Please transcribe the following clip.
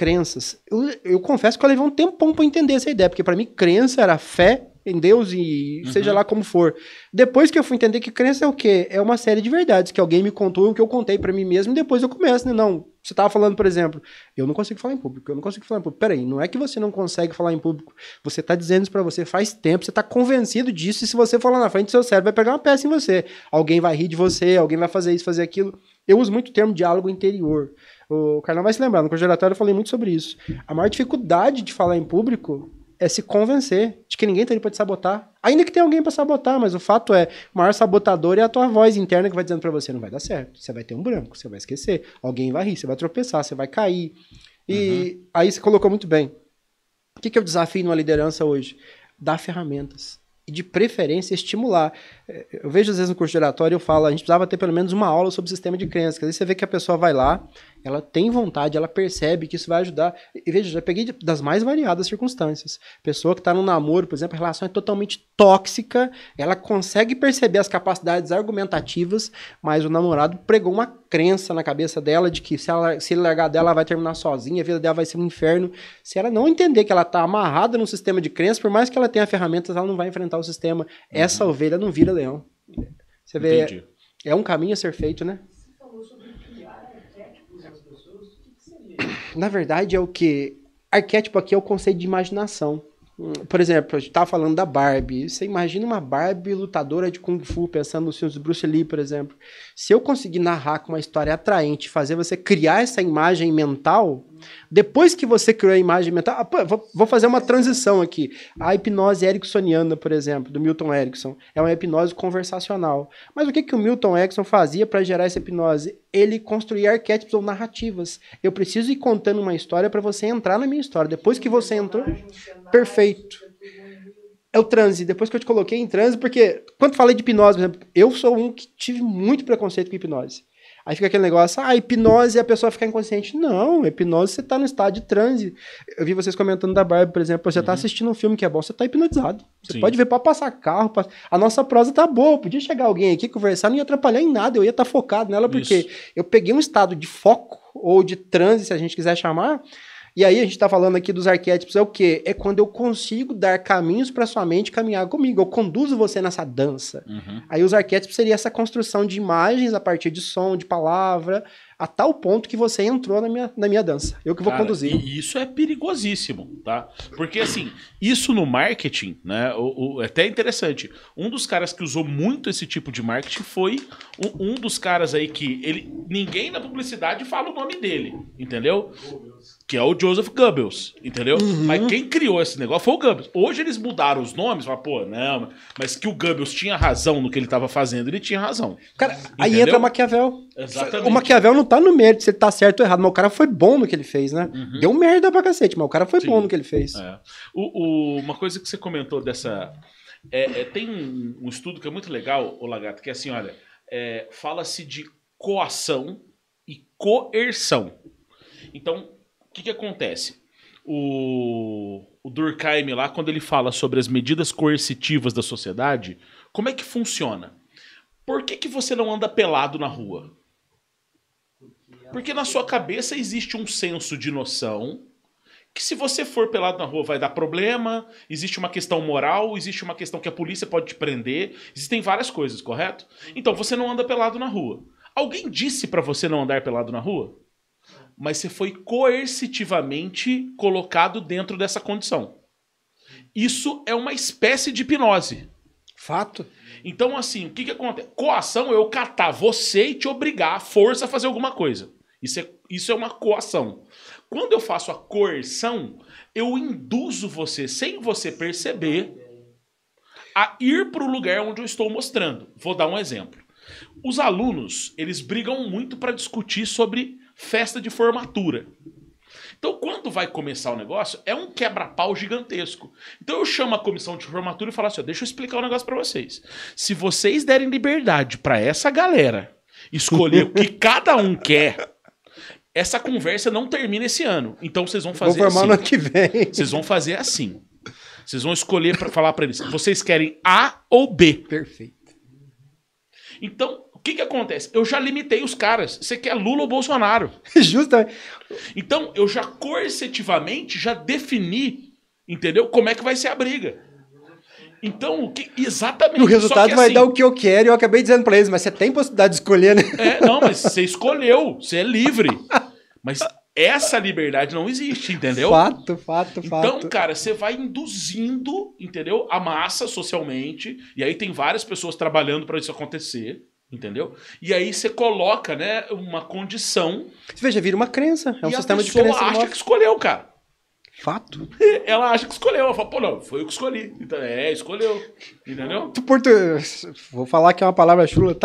crenças. Eu, eu confesso que eu levei um tempão para entender essa ideia, porque para mim crença era fé em Deus e uhum. seja lá como for. Depois que eu fui entender que crença é o quê? É uma série de verdades que alguém me contou, o que eu contei para mim mesmo, e depois eu começo, né? Não, você tava falando, por exemplo, eu não consigo falar em público, eu não consigo falar em público. Peraí, não é que você não consegue falar em público. Você tá dizendo isso pra você faz tempo, você tá convencido disso, e se você falar na frente, seu cérebro vai pegar uma peça em você. Alguém vai rir de você, alguém vai fazer isso, fazer aquilo. Eu uso muito o termo diálogo interior. O Carnal vai se lembrar, no oratório eu falei muito sobre isso. A maior dificuldade de falar em público é se convencer de que ninguém tá ali pra te sabotar. Ainda que tenha alguém para sabotar, mas o fato é, o maior sabotador é a tua voz interna que vai dizendo para você, não vai dar certo, você vai ter um branco, você vai esquecer, alguém vai rir, você vai tropeçar, você vai cair. E uhum. aí você colocou muito bem. O que, que é o desafio numa liderança hoje? Dar ferramentas e de preferência estimular. É, eu vejo às vezes no curso de oratório eu falo, a gente precisava ter pelo menos uma aula sobre o sistema de crenças. Às vezes você vê que a pessoa vai lá ela tem vontade, ela percebe que isso vai ajudar. E veja, já peguei das mais variadas circunstâncias. Pessoa que está no namoro, por exemplo, a relação é totalmente tóxica, ela consegue perceber as capacidades argumentativas, mas o namorado pregou uma crença na cabeça dela de que se, ela, se ele largar dela, ela vai terminar sozinha, a vida dela vai ser um inferno. Se ela não entender que ela está amarrada num sistema de crença, por mais que ela tenha ferramentas, ela não vai enfrentar o sistema. Uhum. Essa ovelha não vira leão. Você vê, Entendi. é um caminho a ser feito, né? Você falou sobre na verdade, é o que? Arquétipo aqui é o conceito de imaginação. Hum, por exemplo, a gente tava falando da Barbie. Você imagina uma Barbie lutadora de Kung Fu, pensando nos filmes do Bruce Lee, por exemplo. Se eu conseguir narrar com uma história atraente, fazer você criar essa imagem mental, depois que você criou a imagem mental. Ah, pô, vou fazer uma transição aqui. A hipnose ericksoniana, por exemplo, do Milton Erickson, é uma hipnose conversacional. Mas o que, que o Milton Erickson fazia para gerar essa hipnose? ele construir arquétipos ou narrativas. Eu preciso ir contando uma história para você entrar na minha história. Depois que você entrou, perfeito. É o transe. Depois que eu te coloquei em transe, porque quando falei de hipnose, por exemplo, eu sou um que tive muito preconceito com hipnose. Aí fica aquele negócio, ah, hipnose é a pessoa ficar inconsciente. Não, hipnose você tá no estado de transe. Eu vi vocês comentando da Barbie, por exemplo, você tá uhum. tá assistindo um filme que é bom, você tá hipnotizado. Você Sim. pode ver para passar carro, pra... a nossa prosa tá boa, podia chegar alguém aqui conversar, não ia atrapalhar em nada, eu ia estar tá focado nela porque Isso. eu peguei um estado de foco ou de transe, se a gente quiser chamar, e aí a gente está falando aqui dos arquétipos, é o quê? É quando eu consigo dar caminhos para sua mente caminhar comigo, eu conduzo você nessa dança. Uhum. Aí os arquétipos seria essa construção de imagens a partir de som, de palavra, a tal ponto que você entrou na minha, na minha dança. Eu que vou Cara, conduzir. E isso é perigosíssimo, tá? Porque assim, isso no marketing, né? O, o, é até interessante. Um dos caras que usou muito esse tipo de marketing foi um, um dos caras aí que ele ninguém na publicidade fala o nome dele, entendeu? Oh, que é o Joseph Goebbels, entendeu? Uhum. Mas quem criou esse negócio foi o Goebbels. Hoje eles mudaram os nomes, mas pô, não, mas que o Goebbels tinha razão no que ele estava fazendo, ele tinha razão. Cara, entendeu? aí entra Maquiavel. Exatamente. O Maquiavel não tá no mérito se ele tá certo ou errado, mas o cara foi bom no que ele fez, né? Uhum. Deu merda pra cacete, mas o cara foi Sim. bom no que ele fez. É. O, o, uma coisa que você comentou dessa... É, é, tem um, um, estudo que é muito legal, o Lagarto, que é assim, olha, é, fala-se de coação e coerção. Então, que, que acontece? O, o Durkheim lá, quando ele fala sobre as medidas coercitivas da sociedade, como é que funciona? Por que, que você não anda pelado na rua? Porque na sua cabeça existe um senso de noção que se você for pelado na rua vai dar problema, existe uma questão moral, existe uma questão que a polícia pode te prender, existem várias coisas, correto? Então você não anda pelado na rua. Alguém disse para você não andar pelado na rua? mas você foi coercitivamente colocado dentro dessa condição. Isso é uma espécie de hipnose. Fato. Então, assim, o que, que acontece? Coação é eu catar você e te obrigar à força a fazer alguma coisa. Isso é, isso é uma coação. Quando eu faço a coerção, eu induzo você, sem você perceber, a ir para o lugar onde eu estou mostrando. Vou dar um exemplo. Os alunos, eles brigam muito para discutir sobre festa de formatura. Então, quando vai começar o negócio, é um quebra-pau gigantesco. Então, eu chamo a comissão de formatura e falo assim: ó, deixa eu explicar um negócio para vocês. Se vocês derem liberdade para essa galera escolher o que cada um quer, essa conversa não termina esse ano. Então, vocês vão fazer Vou formar assim. ano que vem. Vocês vão fazer assim. Vocês vão escolher para falar para eles: vocês querem A ou B? Perfeito. Então, o que, que acontece? Eu já limitei os caras. Você quer Lula ou Bolsonaro? Justamente. Então, eu já coercitivamente já defini, entendeu? Como é que vai ser a briga. Então, o que, exatamente. O resultado que, vai assim- dar o que eu quero e eu acabei dizendo para eles, mas você tem possibilidade de escolher, né? É, não, mas você escolheu, você é livre. Mas essa liberdade não existe, entendeu? Fato, fato, então, fato. Então, cara, você vai induzindo, entendeu? A massa socialmente, e aí tem várias pessoas trabalhando para isso acontecer, entendeu? E aí você coloca, né, uma condição. Você veja, vira uma crença, é um sistema de crença. A pessoa acha que escolheu, cara. Fato. Ela acha que escolheu. Ela fala, pô, não, foi eu que escolhi. Então, é, escolheu. Entendeu? Vou falar que é uma palavra chula, tá?